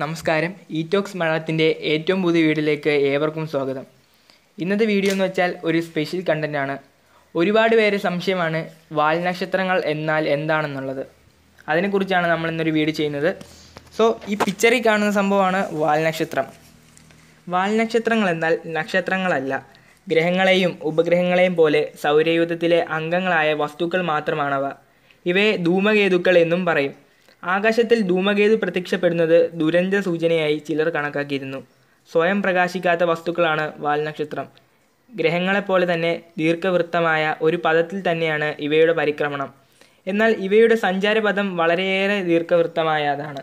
നമസ്കാരം ഈറ്റോക്സ് ടോക്സ് മലയാളത്തിൻ്റെ ഏറ്റവും പുതിയ വീഡിയോയിലേക്ക് ഏവർക്കും സ്വാഗതം ഇന്നത്തെ വീഡിയോ എന്ന് വെച്ചാൽ ഒരു സ്പെഷ്യൽ ആണ് ഒരുപാട് പേര് സംശയമാണ് വാൽനക്ഷത്രങ്ങൾ എന്നാൽ എന്താണെന്നുള്ളത് അതിനെക്കുറിച്ചാണ് നമ്മൾ ഇന്നൊരു വീഡിയോ ചെയ്യുന്നത് സോ ഈ പിക്ചറിൽ കാണുന്ന സംഭവമാണ് വാൽനക്ഷത്രം വാൽനക്ഷത്രങ്ങൾ എന്നാൽ നക്ഷത്രങ്ങളല്ല ഗ്രഹങ്ങളെയും ഉപഗ്രഹങ്ങളെയും പോലെ സൗരയൂഥത്തിലെ അംഗങ്ങളായ വസ്തുക്കൾ മാത്രമാണവ ഇവയെ ധൂമകേതുക്കൾ എന്നും പറയും ആകാശത്തിൽ ധൂമകേതു പ്രത്യക്ഷപ്പെടുന്നത് ദുരന്ത സൂചനയായി ചിലർ കണക്കാക്കിയിരുന്നു സ്വയം പ്രകാശിക്കാത്ത വസ്തുക്കളാണ് വാൽനക്ഷത്രം ഗ്രഹങ്ങളെപ്പോലെ തന്നെ ദീർഘവൃത്തമായ ഒരു പദത്തിൽ തന്നെയാണ് ഇവയുടെ പരിക്രമണം എന്നാൽ ഇവയുടെ സഞ്ചാരപഥം വളരെയേറെ ദീർഘവൃത്തമായതാണ്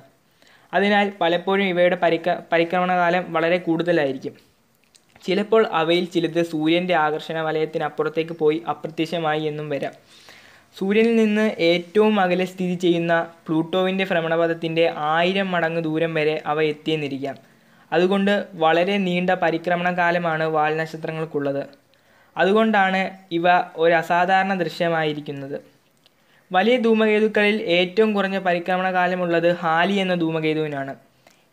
അതിനാൽ പലപ്പോഴും ഇവയുടെ പരിക്ക പരിക്രമണകാലം വളരെ കൂടുതലായിരിക്കും ചിലപ്പോൾ അവയിൽ ചിലത് സൂര്യൻ്റെ ആകർഷണ വലയത്തിനപ്പുറത്തേക്ക് പോയി അപ്രത്യക്ഷമായി എന്നും വരാം സൂര്യനിൽ നിന്ന് ഏറ്റവും അകലെ സ്ഥിതി ചെയ്യുന്ന പ്ലൂട്ടോവിൻ്റെ ഭ്രമണപഥത്തിൻ്റെ ആയിരം മടങ്ങ് ദൂരം വരെ അവ എത്തിയെന്നിരിക്കാം അതുകൊണ്ട് വളരെ നീണ്ട പരിക്രമണ കാലമാണ് വാൽനക്ഷത്രങ്ങൾക്കുള്ളത് അതുകൊണ്ടാണ് ഇവ ഒരു അസാധാരണ ദൃശ്യമായിരിക്കുന്നത് വലിയ ധൂമകേതുക്കളിൽ ഏറ്റവും കുറഞ്ഞ പരിക്രമണ കാലമുള്ളത് ഹാലി എന്ന ധൂമകേതുവിനാണ്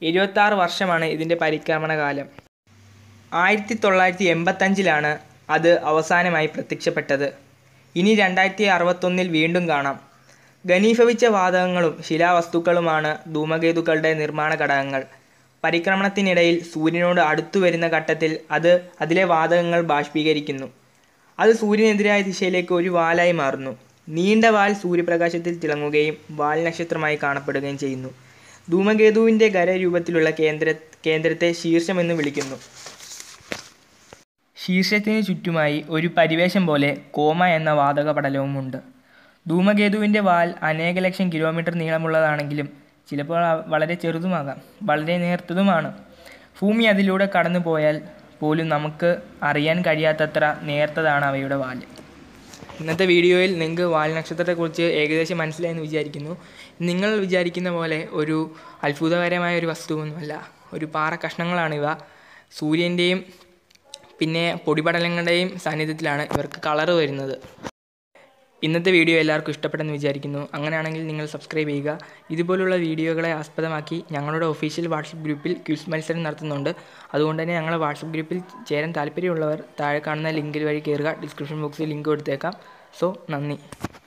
എഴുപത്താറ് വർഷമാണ് ഇതിൻ്റെ പരിക്രമണ കാലം ആയിരത്തി തൊള്ളായിരത്തി എൺപത്തഞ്ചിലാണ് അത് അവസാനമായി പ്രത്യക്ഷപ്പെട്ടത് ഇനി രണ്ടായിരത്തി അറുപത്തൊന്നിൽ വീണ്ടും കാണാം ഘനീഭവിച്ച വാതകങ്ങളും ശിലാവസ്തുക്കളുമാണ് ധൂമകേതുക്കളുടെ നിർമ്മാണ ഘടകങ്ങൾ പരിക്രമണത്തിനിടയിൽ സൂര്യനോട് അടുത്തു വരുന്ന ഘട്ടത്തിൽ അത് അതിലെ വാതകങ്ങൾ ബാഷ്പീകരിക്കുന്നു അത് സൂര്യനെതിരായ ദിശയിലേക്ക് ഒരു വാലായി മാറുന്നു നീണ്ട വാൽ സൂര്യപ്രകാശത്തിൽ തിളങ്ങുകയും വാൽ നക്ഷത്രമായി കാണപ്പെടുകയും ചെയ്യുന്നു ധൂമകേതുവിൻ്റെ ഖരരൂപത്തിലുള്ള കേന്ദ്ര കേന്ദ്രത്തെ ശീർഷമെന്ന് വിളിക്കുന്നു ശീർഷത്തിന് ചുറ്റുമായി ഒരു പരിവേഷം പോലെ കോമ എന്ന വാതക പടലവുമുണ്ട് ധൂമകേതുവിൻ്റെ വാൽ അനേക ലക്ഷം കിലോമീറ്റർ നീളമുള്ളതാണെങ്കിലും ചിലപ്പോൾ വളരെ ചെറുതുമാകാം വളരെ നേർത്തതുമാണ് ഭൂമി അതിലൂടെ കടന്നു പോയാൽ പോലും നമുക്ക് അറിയാൻ കഴിയാത്തത്ര നേർത്തതാണ് അവയുടെ വാൽ ഇന്നത്തെ വീഡിയോയിൽ നിങ്ങൾക്ക് വാൽ നക്ഷത്രത്തെക്കുറിച്ച് ഏകദേശം മനസ്സിലായെന്ന് വിചാരിക്കുന്നു നിങ്ങൾ വിചാരിക്കുന്ന പോലെ ഒരു അത്ഭുതകരമായ ഒരു വസ്തുവൊന്നുമല്ല ഒരു പാറ കഷ്ണങ്ങളാണിവ സൂര്യൻ്റെയും പിന്നെ പൊടിപടലങ്ങളുടെയും സാന്നിധ്യത്തിലാണ് ഇവർക്ക് കളറ് വരുന്നത് ഇന്നത്തെ വീഡിയോ എല്ലാവർക്കും ഇഷ്ടപ്പെട്ടെന്ന് വിചാരിക്കുന്നു അങ്ങനെയാണെങ്കിൽ നിങ്ങൾ സബ്സ്ക്രൈബ് ചെയ്യുക ഇതുപോലുള്ള വീഡിയോകളെ ആസ്പദമാക്കി ഞങ്ങളുടെ ഒഫീഷ്യൽ വാട്സപ്പ് ഗ്രൂപ്പിൽ ക്യൂസ് മത്സരം നടത്തുന്നുണ്ട് അതുകൊണ്ട് തന്നെ ഞങ്ങളുടെ വാട്സപ്പ് ഗ്രൂപ്പിൽ ചേരാൻ താല്പര്യമുള്ളവർ താഴെ കാണുന്ന ലിങ്കിൽ വഴി കയറുക ഡിസ്ക്രിപ്ഷൻ ബോക്സിൽ ലിങ്ക് കൊടുത്തേക്കാം സോ നന്ദി